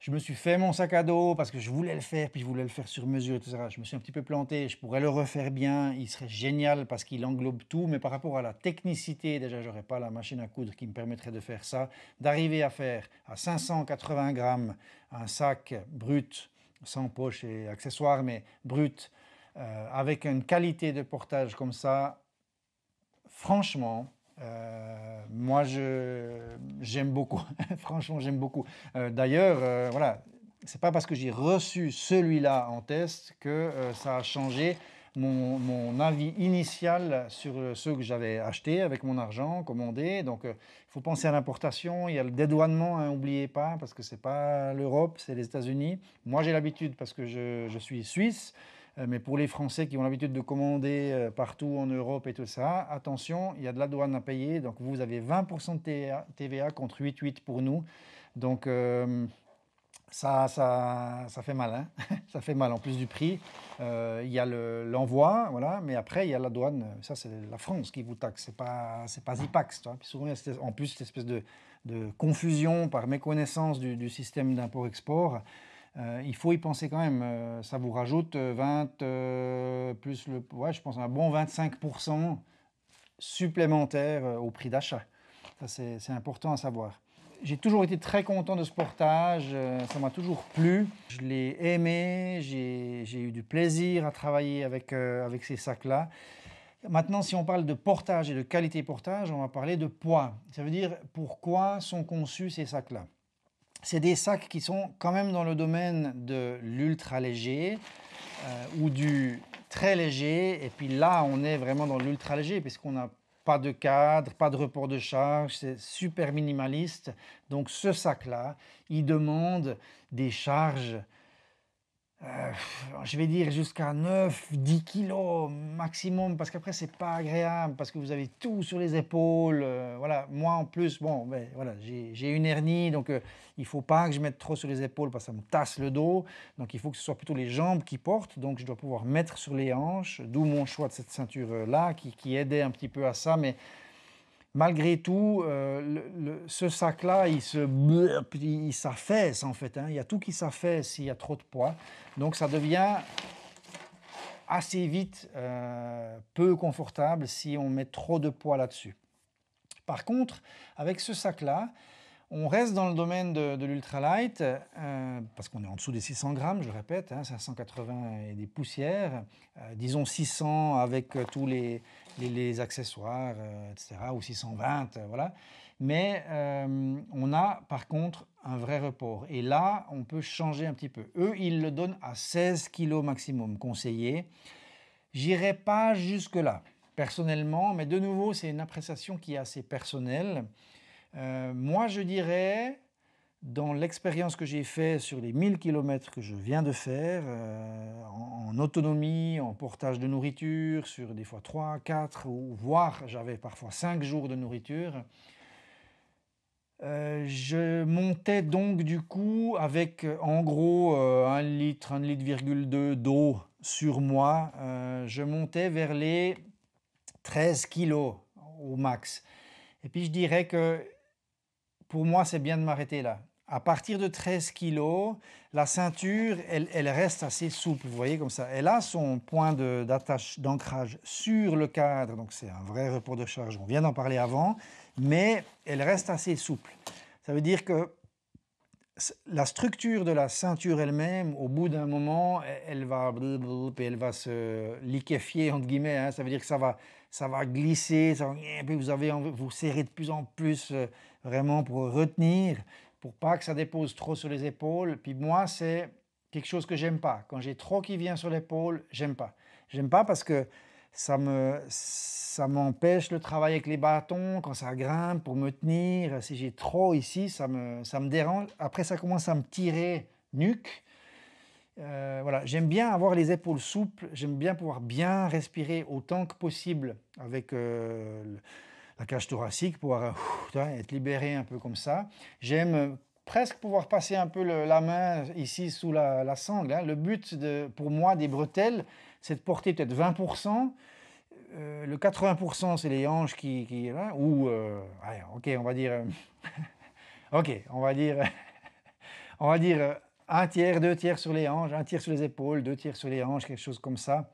je me suis fait mon sac à dos parce que je voulais le faire, puis je voulais le faire sur mesure, etc. Je me suis un petit peu planté, je pourrais le refaire bien, il serait génial parce qu'il englobe tout, mais par rapport à la technicité, déjà, j'aurais pas la machine à coudre qui me permettrait de faire ça. D'arriver à faire à 580 grammes un sac brut, sans poche et accessoires, mais brut, euh, avec une qualité de portage comme ça, franchement, euh, moi, je, j'aime beaucoup. Franchement, j'aime beaucoup. Euh, d'ailleurs, euh, voilà, c'est pas parce que j'ai reçu celui-là en test que euh, ça a changé mon, avis initial sur ceux que j'avais achetés avec mon argent, commandé. Donc, il faut penser à l'importation. Il y a le dédouanement, n'oubliez hein, pas, parce que ce n'est pas l'Europe, c'est les États-Unis. Moi, j'ai l'habitude parce que je, je suis suisse. Euh, mais pour les Français qui ont l'habitude de commander euh, partout en Europe et tout ça, attention, il y a de la douane à payer. Donc vous avez 20% de TVA contre 8,8 pour nous. Donc euh, ça, ça, ça, fait mal. Hein. ça fait mal. En plus du prix, il y a l'envoi, voilà, mais après, il y a la douane. Ça, c'est la France qui vous taxe. Ce n'est pas, pas ZIPAX. souvent, en plus cette espèce de, confusion par méconnaissance du, du système d'import-export. Euh, il faut y penser quand même. Euh, ça vous rajoute 20, euh, plus le, ouais, je pense un bon 25% supplémentaire au prix d'achat. Ça, c'est important à savoir. J'ai toujours été très content de ce portage, ça m'a toujours plu. Je l'ai aimé, j'ai eu du plaisir à travailler avec, avec ces sacs-là. Maintenant, si on parle de portage et de qualité portage, on va parler de poids. Ça veut dire pourquoi sont conçus ces sacs-là c'est des sacs qui sont quand même dans le domaine de l'ultra léger euh, ou du très léger. Et puis là, on est vraiment dans l'ultra léger puisqu'on n'a pas de cadre, pas de report de charge, c'est super minimaliste. Donc ce sac-là, il demande des charges euh, je vais dire jusqu'à 9, 10 kilos maximum, parce qu'après, c'est pas agréable, parce que vous avez tout sur les épaules. Euh, voilà, moi en plus, bon, ben, voilà, j'ai une hernie, donc euh, il faut pas que je mette trop sur les épaules, parce que ça me tasse le dos. Donc il faut que ce soit plutôt les jambes qui portent, donc je dois pouvoir mettre sur les hanches, d'où mon choix de cette ceinture-là, qui, qui aidait un petit peu à ça, mais malgré tout, euh, ce sac-là, il se, il s'affaisse en fait. Hein. Il y a tout qui s'affaisse s'il y a trop de poids. Donc ça devient assez vite euh, peu confortable si on met trop de poids là-dessus. Par contre, avec ce sac-là, on reste dans le domaine de, l'ultralight, euh, parce qu'on est en dessous des 600 grammes, je répète, 580 hein, et des poussières, euh, disons 600 avec euh, tous les, accessoires, etc., ou 620, voilà. Mais on a par contre un vrai report. Et là, on peut changer un petit peu. Eux, ils le donnent à 16 kg maximum, conseillé. J'irai pas jusque-là, personnellement, mais de nouveau, c'est une appréciation qui est assez personnelle. Euh, moi, je dirais, dans l'expérience que j'ai faite sur les 1000 km que je viens de faire, euh, en, autonomie, en portage de nourriture, sur des fois 3, 4, ou voire j'avais parfois 5 jours de nourriture, euh, je montais donc du coup avec en gros 1 litre, 1 litre,2 d'eau sur moi. je montais vers les 13 kilos au max. Et puis je dirais que pour moi, c'est bien de m'arrêter là. À partir de 13 kg, la ceinture, elle, elle, reste assez souple, vous voyez, comme ça. Elle a son point d'attache, d'ancrage sur le cadre, donc c'est un vrai repos de charge, on vient d'en parler avant, mais elle reste assez souple. Ça veut dire que la structure de la ceinture elle-même, au bout d'un moment, e, elle va, elle va se liquéfier, entre guillemets, hein. ça veut dire que ça va, ça va glisser, puis vous, avez, vous serrez de plus en plus euh, vraiment pour retenir, pour pas que ça dépose trop sur les épaules. Puis moi, c'est quelque chose que j'aime pas. Quand j'ai trop qui vient sur l'épaule, j'aime pas. J'aime pas parce que ça me ça m'empêche le travail avec les bâtons quand ça grimpe pour me tenir. Si j'ai trop ici, ça me ça me dérange. Après, ça commence à me tirer nuque euh, voilà, j'aime bien avoir les épaules souples, j'aime bien pouvoir bien respirer autant que possible avec euh, la cage thoracique, pouvoir euh, être libéré un peu comme ça. J'aime presque pouvoir passer un peu la main ici sous la, sangle. Hein. Le but de, pour moi des bretelles, c'est de porter peut-être 20%. le 80%, c'est les hanches qui... ou, ok, on va dire... ok, on va dire... on va dire un tiers, deux tiers sur les hanches, un tiers sur les épaules, deux tiers sur les hanches, quelque chose comme ça.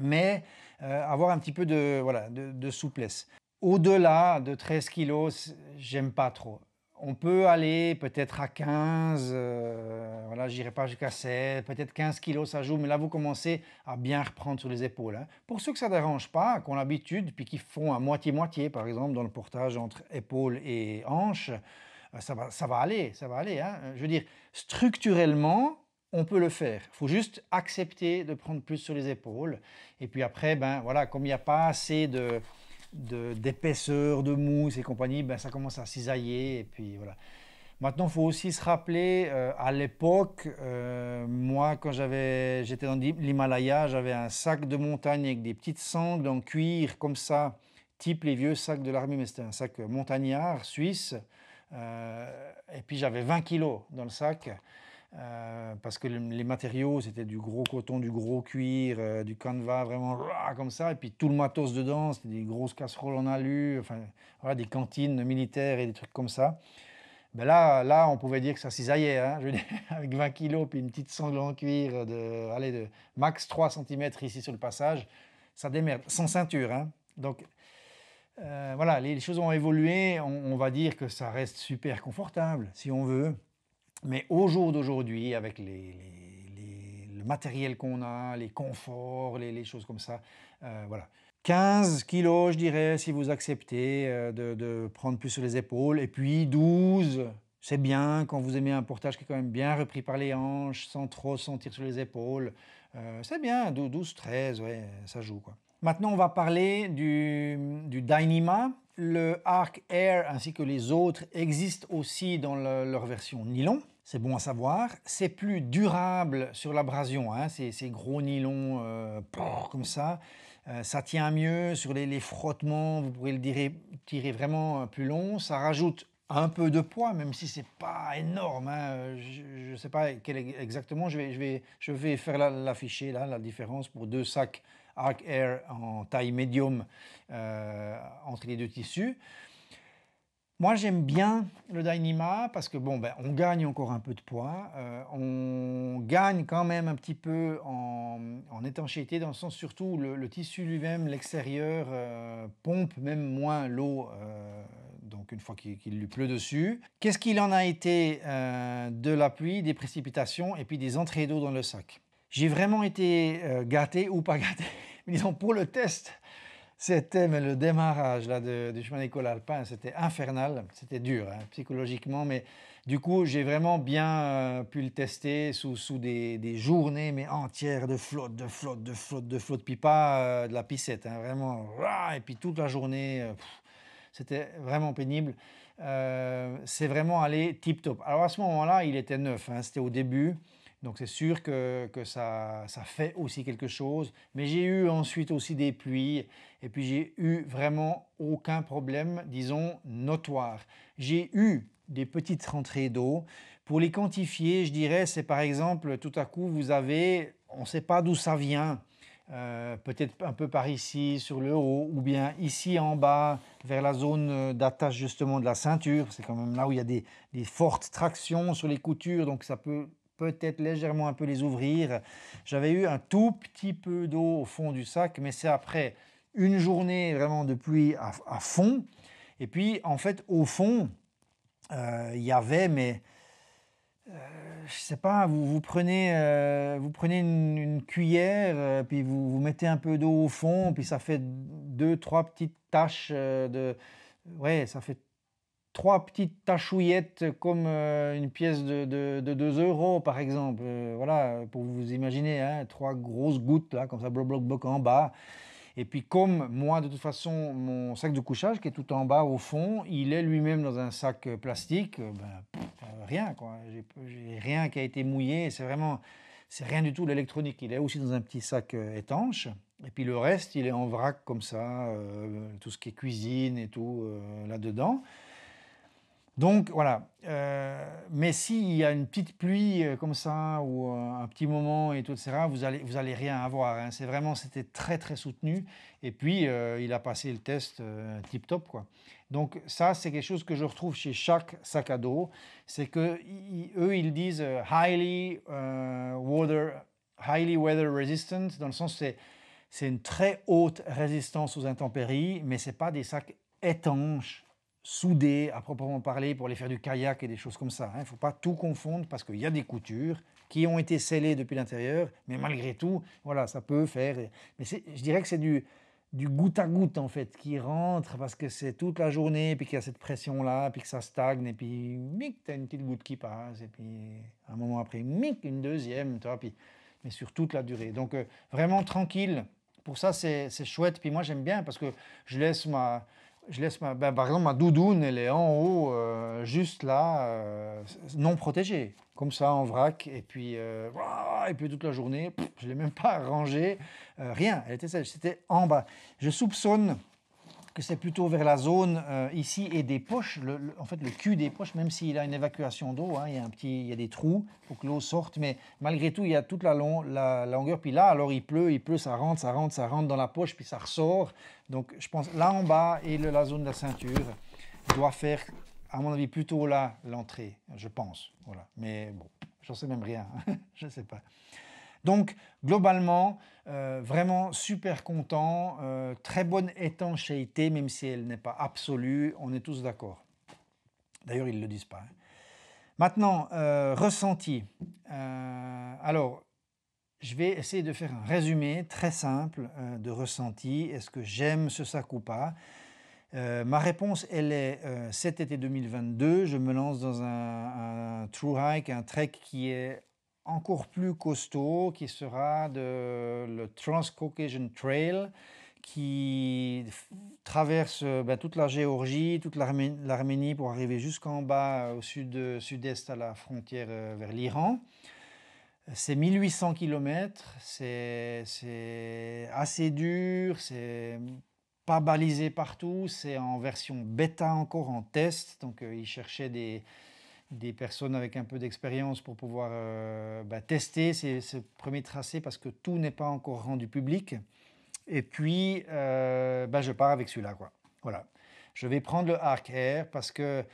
Mais euh, avoir un petit peu de, voilà, de, souplesse. Au-delà de 13 kilos, j'aime pas trop. On peut aller peut-être à 15, je euh, voilà, j'irai pas jusqu'à 16, peut-être 15 kilos ça joue, mais là vous commencez à bien reprendre sur les épaules. Hein. Pour ceux que ça ne dérange pas, qui ont l'habitude, puis qui font à moitié-moitié par exemple dans le portage entre épaules et hanches, ah, ça va, aller, ça va aller. Hein. Je veux dire, structurellement, on peut le faire. Il faut juste accepter de prendre plus sur les épaules. Et puis après, ben voilà, comme il n'y a pas assez de d'épaisseur, de, mousse et compagnie, ben ça commence à cisailler. Et puis voilà. Maintenant, il faut aussi se rappeler, euh, à l'époque, euh, moi, quand j'étais dans l'Himalaya, j'avais un sac de montagne avec des petites sangles en cuir, comme ça, type les vieux sacs de l'armée, mais c'était un sac montagnard suisse. Euh, et puis j'avais 20 kilos dans le sac. Euh, parce que les matériaux, c'était du gros coton, du gros cuir, euh, du canevas, vraiment comme ça. Et puis tout le matos dedans, c'était des grosses casseroles en alu, enfin, voilà, des cantines militaires et des trucs comme ça. Ben là, là, on pouvait dire que ça cisaillait, hein, je veux dire, avec 20 kilos, puis une petite sangle en cuir de, allez, de max 3 cm ici sur le passage. Ça démerde, sans ceinture. Hein. Donc, euh, voilà, les, choses ont évolué. On, va dire que ça reste super confortable, si on veut. Mais au jour d'aujourd'hui, avec les, le matériel qu'on a, les conforts, les, choses comme ça, euh, voilà. 15 kilos, je dirais, si vous acceptez euh, de, de, prendre plus sur les épaules. Et puis 12, c'est bien quand vous aimez un portage qui est quand même bien repris par les hanches, sans trop sentir sur les épaules. c'est bien, 12, 13, ouais, ça joue quoi. Maintenant, on va parler du, du Dyneema. Le Arc Air ainsi que les autres existent aussi dans leur version nylon. C'est bon à savoir. C'est plus durable sur l'abrasion, hein, ces, gros nylons euh, comme ça. Euh, ça tient mieux sur les, frottements, vous pourrez le tirer, tirer vraiment euh, plus long. Ça rajoute un peu de poids, même si c'est pas énorme. Hein. Je ne sais pas quel exactement. Je vais, je vais, faire l'afficher, là, la différence pour deux sacs Arc Air en taille médium euh, entre les deux tissus. Moi, j'aime bien le Dynima parce que bon, ben, on gagne encore un peu de poids. Euh, on gagne quand même un petit peu en, étanchéité, dans le sens surtout le, le tissu lui-même, l'extérieur euh, pompe même moins l'eau. donc une fois qu'il lui pleut dessus. Qu'est-ce qu'il en a été de la pluie, des précipitations et puis des entrées d'eau dans le sac j'ai vraiment été euh, gâté ou pas gâté. Mais disons, pour le test, c'était le démarrage là, du chemin d'école alpin, c'était infernal, c'était dur hein, psychologiquement, mais du coup j'ai vraiment bien euh, pu le tester sous, des, journées mais entières de flotte, de flotte, de flotte, de flotte, puis pas euh, de la piscette, hein, vraiment, et puis toute la journée, c'était vraiment pénible. c'est vraiment allé tip top. Alors à ce moment-là, il était neuf, hein, c'était au début. Donc c'est sûr que, ça, fait aussi quelque chose. Mais j'ai eu ensuite aussi des pluies et puis j'ai eu vraiment aucun problème, disons, notoire. J'ai eu des petites rentrées d'eau. Pour les quantifier, je dirais, c'est par exemple, tout à coup, vous avez, on ne sait pas d'où ça vient. Euh, peut-être un peu par ici, sur le haut, ou bien ici en bas, vers la zone d'attache justement de la ceinture. C'est quand même là où il y a des, des fortes tractions sur les coutures, donc ça peut peut-être légèrement un peu les ouvrir. J'avais eu un tout petit peu d'eau au fond du sac, mais c'est après une journée vraiment de pluie à, fond. Et puis, en fait, au fond, euh, il y avait, mais euh, je sais pas, vous, prenez, euh, vous prenez une, cuillère, euh, puis vous, vous, mettez un peu d'eau au fond, puis ça fait deux, trois petites taches de... Ouais, ça fait trois petites tachouillettes comme euh, une pièce de, 2 euros, par exemple. Euh, voilà, pour vous imaginer, hein, trois grosses gouttes, là, comme ça, bloc, bloc, bloc, en bas. Et puis comme moi, de toute façon, mon sac de couchage, qui est tout en bas au fond, il est lui-même dans un sac plastique, euh, ben, rien, quoi. J'ai rien qui a été mouillé. C'est vraiment, c'est rien du tout l'électronique. Il est aussi dans un petit sac étanche. Et puis le reste, il est en vrac comme ça, tout ce qui est cuisine et tout là-dedans. Donc voilà. Euh, mais s'il y a une petite pluie euh, comme ça, ou euh, un petit moment, et tout, etc., vous allez, rien avoir. Hein. C'est vraiment, c'était très, très soutenu. Et puis, il a passé le test tip-top, Donc ça, c'est quelque chose que je retrouve chez chaque sac à dos. C'est que eux, ils disent highly, water, highly weather resistant, dans le sens c'est c'est une très haute résistance aux intempéries, mais ce n'est pas des sacs étanches soudés à proprement parler pour aller faire du kayak et des choses comme ça. Il hein. ne faut pas tout confondre parce qu'il y a des coutures qui ont été scellées depuis l'intérieur, mais malgré tout, voilà, ça peut faire. Mais je dirais que c'est du, du goutte à goutte en fait qui rentre parce que c'est toute la journée, puis qu'il y a cette pression là, puis que ça stagne, et puis mic, as une petite goutte qui passe, et puis un moment après, une deuxième, toi, puis, mais sur toute la durée. Donc euh, vraiment tranquille. Pour ça, c'est chouette. Puis moi, j'aime bien parce que je laisse ma je laisse ben, par exemple, ma doudoune, elle est en haut, euh, juste là, euh, non protégée, comme ça, en vrac, et puis, euh, et puis toute la journée, je ne l'ai même pas rangée, rien, elle était sèche, c'était en bas. Je soupçonne que c'est plutôt vers la zone euh, ici et des poches, en fait le cul des poches, même s'il a une évacuation d'eau, hein, il, y a un petit, il y a des trous pour que l'eau sorte, mais malgré tout, il y a toute la, la, longueur. Puis là, alors il pleut, il pleut, ça rentre, ça rentre, ça rentre dans la poche, puis ça ressort. Donc je pense là en bas et la zone de la ceinture doit faire, à mon avis, plutôt là l'entrée, je pense. Voilà. Mais bon, j'en sais même rien, je ne sais pas. Donc globalement, euh, vraiment super content, euh, très bonne étanchéité, même si elle n'est pas absolue, on est tous d'accord. D'ailleurs, ils ne le disent pas. Hein. Maintenant, euh, ressenti. alors, je vais essayer de faire un résumé très simple de ressenti. Est-ce que j'aime ce sac ou pas ma réponse, elle est cet été 2022, je me lance dans un, un, true hike, un trek qui est encore plus costaud qui sera de, le Trans-Caucasian Trail qui traverse ben, toute la Géorgie, toute l'Arménie pour arriver jusqu'en bas euh, au euh, sud-est à la frontière euh, vers l'Iran. C'est 1800 km, c'est assez dur, c'est pas balisé partout, c'est en version bêta encore, en test. Donc ils cherchaient des, des personnes avec un peu d'expérience pour pouvoir euh, bah, tester ces, ces, premiers tracés parce que tout n'est pas encore rendu public. Et puis, euh, bah, je pars avec celui-là. Voilà. Je vais prendre le Arc Air parce que,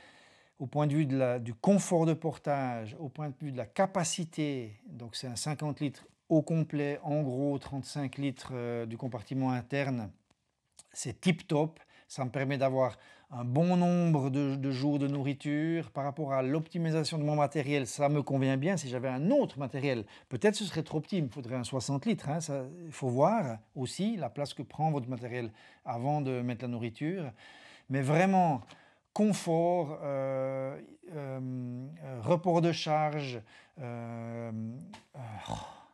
au point de vue de la, du confort de portage, au point de vue de la capacité, donc c'est un 50 litres au complet, en gros 35 litres euh, du compartiment interne, c'est tip top. Ça me permet d'avoir un bon nombre de, jours de nourriture, par rapport à l'optimisation de mon matériel, ça me convient bien. Si j'avais un autre matériel, peut-être ce serait trop petit, il faudrait un 60 litres. Hein. Il faut voir aussi la place que prend votre matériel avant de mettre la nourriture. Mais vraiment, confort, euh, euh, report de charge, euh, euh oh,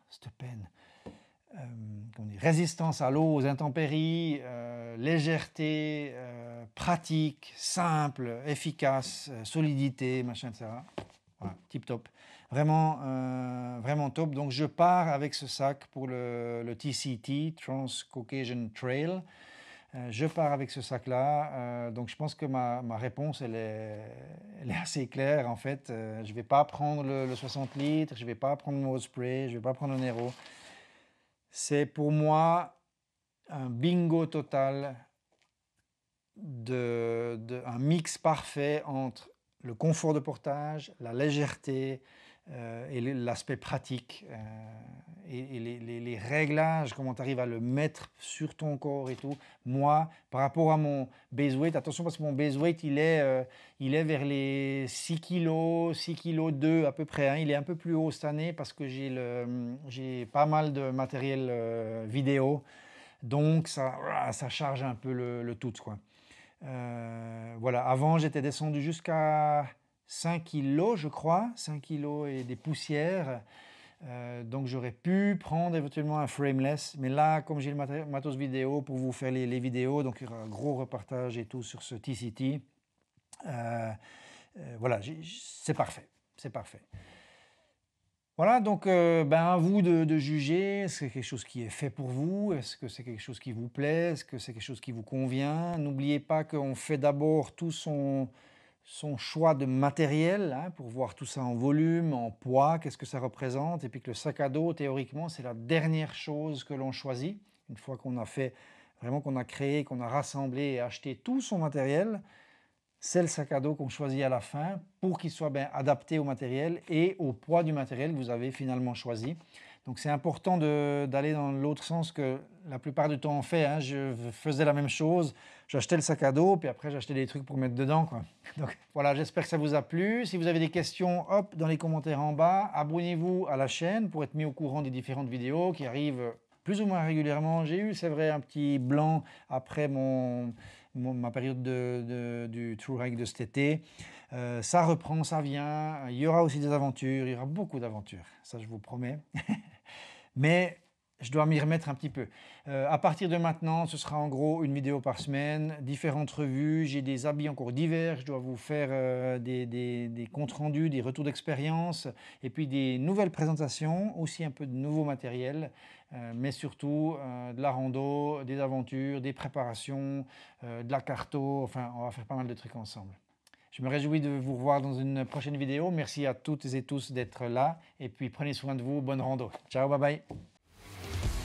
cette peine, euh, résistance à l'eau, aux intempéries, euh, légèreté, euh, pratique, simple, efficace, solidité, machin, etc. Voilà, tip top. Vraiment, vraiment top. Donc je pars avec ce sac pour le, TCT, Trans-Caucasian Trail. je pars avec ce sac-là. donc je pense que ma, ma réponse, elle est, elle est, assez claire en fait. je ne vais pas prendre le, 60 litres, je ne vais pas prendre mon spray, je ne vais pas prendre un héros. C'est pour moi un bingo total, de, un mix parfait entre le confort de portage, la légèreté, euh, et l'aspect pratique euh, et, les, réglages, comment tu arrives à le mettre sur ton corps et tout. Moi, par rapport à mon base weight, attention parce que mon base weight, il est, euh, il est vers les 6 kg, 6 kg 2 à peu près. Hein. Il est un peu plus haut cette année parce que j'ai pas mal de matériel vidéo. Donc, ça, ça charge un peu le, le tout. Quoi. voilà, avant, j'étais descendu jusqu'à 5 kilos, je crois, 5 kilos et des poussières. Euh, donc j'aurais pu prendre éventuellement un frameless, mais là, comme j'ai le matos vidéo pour vous faire les, vidéos, donc il y aura un gros reportage et tout sur ce TCT. Euh, euh, voilà, c'est parfait, c'est parfait. Voilà, donc ben à vous de, de juger, est-ce que c'est quelque chose qui est fait pour vous, est-ce que c'est quelque chose qui vous plaît, est-ce que c'est quelque chose qui vous convient. N'oubliez pas qu'on fait d'abord tout son, son choix de matériel, hein, pour voir tout ça en volume, en poids, qu'est-ce que ça représente, et puis que le sac à dos, théoriquement, c'est la dernière chose que l'on choisit, une fois qu'on a fait, vraiment qu'on a créé, qu'on a rassemblé et acheté tout son matériel, c'est le sac à dos qu'on choisit à la fin pour qu'il soit bien adapté au matériel et au poids du matériel que vous avez finalement choisi. Donc c'est important d'aller dans l'autre sens que la plupart du temps on fait. Hein. je faisais la même chose, j'achetais le sac à dos, puis après j'achetais des trucs pour mettre dedans. Quoi. Donc voilà, j'espère que ça vous a plu. Si vous avez des questions, hop, dans les commentaires en bas, abonnez-vous à la chaîne pour être mis au courant des différentes vidéos qui arrivent plus ou moins régulièrement. J'ai eu, c'est vrai, un petit blanc après ma période de, du True Rank de cet été. Euh, ça reprend, ça vient. Il y aura aussi des aventures, il y aura beaucoup d'aventures, ça je vous promets. Mais je dois m'y remettre un petit peu. Euh, à partir de maintenant, ce sera en gros une vidéo par semaine, différentes revues. J'ai des habits cours divers. Je dois vous faire euh, des, comptes rendus, des retours d'expérience et puis des nouvelles présentations, aussi un peu de nouveau matériel, euh, mais surtout de la rando, des aventures, des préparations, de la carto. Enfin, on va faire pas mal de trucs ensemble. Je me réjouis de vous revoir dans une prochaine vidéo. Merci à toutes et tous d'être là. Et puis prenez soin de vous. Bonne rando. Ciao, bye bye.